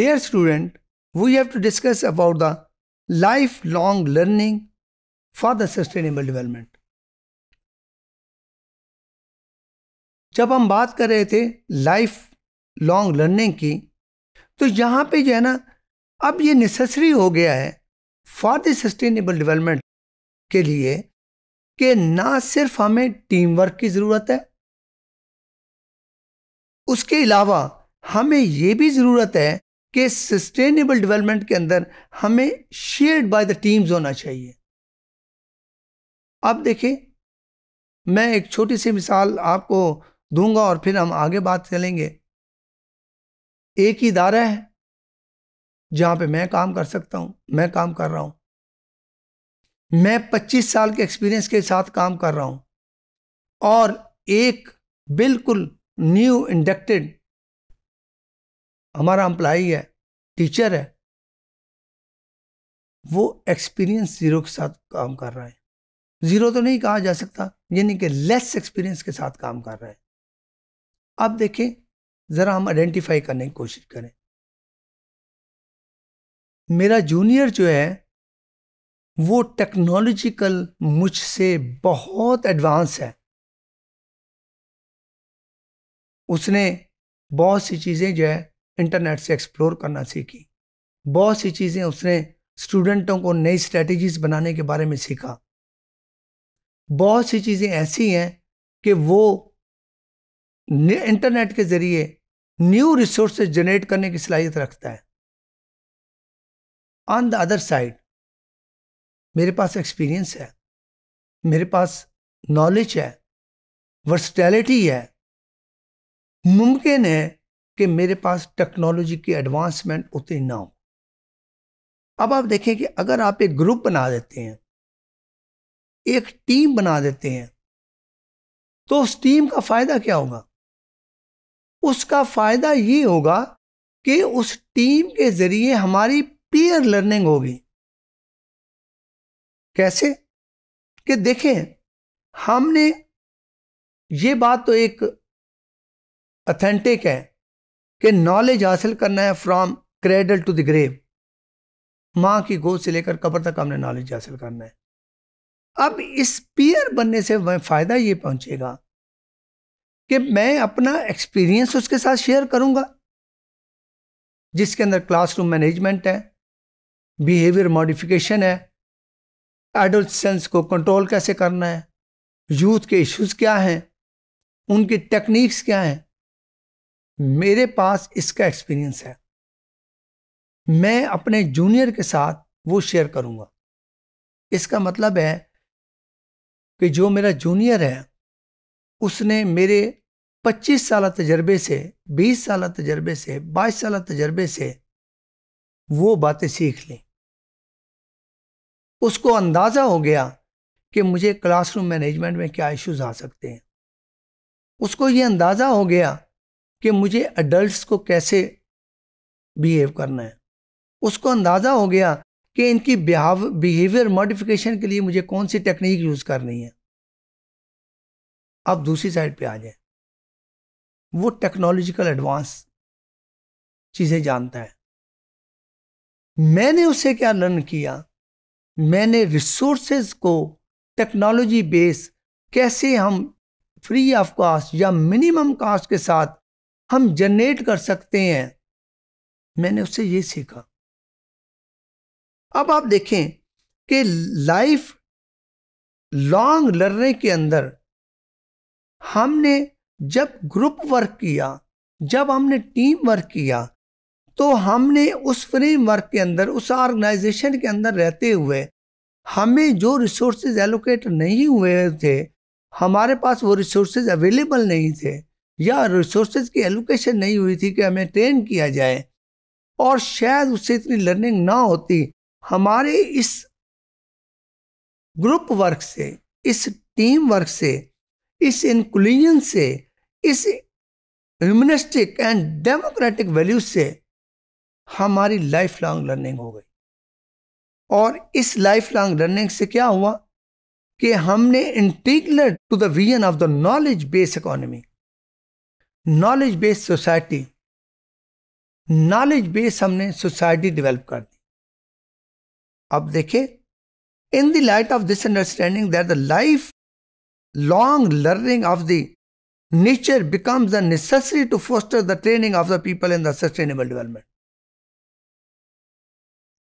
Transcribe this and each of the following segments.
Student we have to discuss about the lifelong learning for the sustainable development. जब हम बात कर रहे थे लाइफ लॉन्ग लर्निंग की तो यहां पे जो है ना अब ये नेसेसरी हो गया है फॉर द सस्टेनेबल डेवलपमेंट के लिए कि ना सिर्फ हमें टीम वर्क की ज़रूरत है उसके अलावा हमें यह भी ज़रूरत है कि सस्टेनेबल डेवलपमेंट के अंदर हमें शेयर्ड बाय द टीम्स होना चाहिए अब देखें मैं एक छोटी सी मिसाल आपको दूंगा और फिर हम आगे बात करेंगे एक ही इदारा है जहां पे मैं काम कर सकता हूं मैं काम कर रहा हूं मैं 25 साल के एक्सपीरियंस के साथ काम कर रहा हूं और एक बिल्कुल न्यू इंडक्टेड हमारा एम्प्लाई है टीचर है वो एक्सपीरियंस जीरो के साथ काम कर रहा है जीरो तो नहीं कहा जा सकता यानी कि लेस एक्सपीरियंस के साथ काम कर रहा है अब देखें ज़रा हम आइडेंटिफाई करने की कोशिश करें मेरा जूनियर जो है वो टेक्नोलॉजिकल मुझसे बहुत एडवांस है उसने बहुत सी चीज़ें जो है इंटरनेट से एक्सप्लोर करना सीखी बहुत सी चीज़ें उसने स्टूडेंटों को नई स्ट्रेटजीज बनाने के बारे में सीखा बहुत सी चीज़ें ऐसी हैं कि वो इंटरनेट के ज़रिए न्यू रिसोर्स जनरेट करने की सलाहियत रखता है ऑन द अदर साइड मेरे पास एक्सपीरियंस है मेरे पास नॉलेज है वर्सटैलिटी है मुमकिन है कि मेरे पास टेक्नोलॉजी की एडवांसमेंट उतनी ना हो अब आप देखें कि अगर आप एक ग्रुप बना देते हैं एक टीम बना देते हैं तो उस टीम का फायदा क्या होगा उसका फायदा ये होगा कि उस टीम के जरिए हमारी पीयर लर्निंग होगी कैसे कि देखें हमने ये बात तो एक अथेंटिक है कि नॉलेज हासिल करना है from cradle to the grave माँ की गोद से लेकर कब्र तक हमने नॉलेज हासिल करना है अब इस पीयर बनने से फ़ायदा ये पहुँचेगा कि मैं अपना एक्सपीरियंस उसके साथ शेयर करूँगा जिसके अंदर क्लासरूम मैनेजमेंट है बिहेवियर मॉडिफिकेशन है एडोलसेंस को कंट्रोल कैसे करना है यूथ के इश्यूज क्या हैं उनकी टेक्निक्स क्या हैं मेरे पास इसका एक्सपीरियंस है मैं अपने जूनियर के साथ वो शेयर करूँगा इसका मतलब है कि जो मेरा जूनियर है उसने मेरे 25 साल तजर्बे से 20 साल तजर्बे से 22 साल तजर्बे से वो बातें सीख ली उसको अंदाज़ा हो गया कि मुझे क्लासरूम मैनेजमेंट में क्या इश्यूज आ सकते हैं उसको ये अंदाज़ा हो गया कि मुझे अडल्ट को कैसे बिहेव करना है उसको अंदाज़ा हो गया कि इनकी बिहेवियर मॉडिफिकेशन के लिए मुझे कौन सी टेक्निक यूज़ करनी है अब दूसरी साइड पे आ जाए वो टेक्नोलॉजिकल एडवांस चीज़ें जानता है मैंने उससे क्या लर्न किया मैंने रिसोर्सेज को टेक्नोलॉजी बेस कैसे हम फ्री ऑफ कास्ट या मिनिमम कास्ट के साथ हम जनरेट कर सकते हैं मैंने उससे ये सीखा अब आप देखें कि लाइफ लॉन्ग लर्निंग के अंदर हमने जब ग्रुप वर्क किया जब हमने टीम वर्क किया तो हमने उस फ्रेमवर्क के अंदर उस ऑर्गेनाइजेशन के अंदर रहते हुए हमें जो रिसोर्सेज एलोकेट नहीं हुए थे हमारे पास वो रिसोर्सेज अवेलेबल नहीं थे या रिसोर्सेज की एलोकेशन नहीं हुई थी कि हमें ट्रेन किया जाए और शायद उससे इतनी लर्निंग ना होती हमारे इस ग्रुप वर्क से इस टीम वर्क से इस इंक्लूजन से इस ह्यूमनिस्टिक एंड डेमोक्रेटिक वैल्यूज से हमारी लाइफ लॉन्ग लर्निंग हो गई और इस लाइफ लॉन्ग लर्निंग से क्या हुआ कि हमने integrate to the vision of the knowledge based economy knowledge based society knowledge base हमने सोसाइटी डेवलप कर दी अब देखिए in the light of this understanding that the lifelong learning of the nature becomes the necessary to foster the training of the people in the sustainable development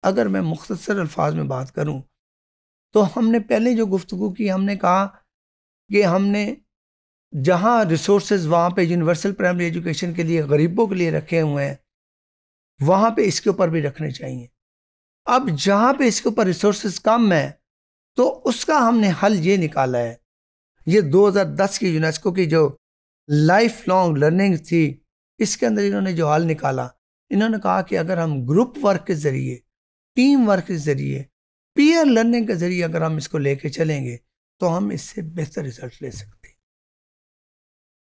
अगर मैं मुख्तसर अल्फाज में बात करूं तो हमने पहले जो गुफ्तु की हमने कहा कि हमने जहाँ रिसोर्स वहाँ पे यूनिवर्सल प्राइमरी एजुकेशन के लिए गरीबों के लिए रखे हुए हैं वहाँ पे इसके ऊपर भी रखने चाहिए अब जहाँ पे इसके ऊपर रिसोर्स कम है तो उसका हमने हल ये निकाला है ये 2010 की यूनेस्को की जो लाइफ लॉन्ग लर्निंग थी इसके अंदर इन्होंने जो हल निकाला इन्होंने कहा कि अगर हम ग्रुप वर्क के ज़रिए टीम वर्क के ज़रिए पीयर लर्निंग के ज़रिए अगर हम इसको ले चलेंगे तो हम इससे बेहतर रिजल्ट ले सकते हैं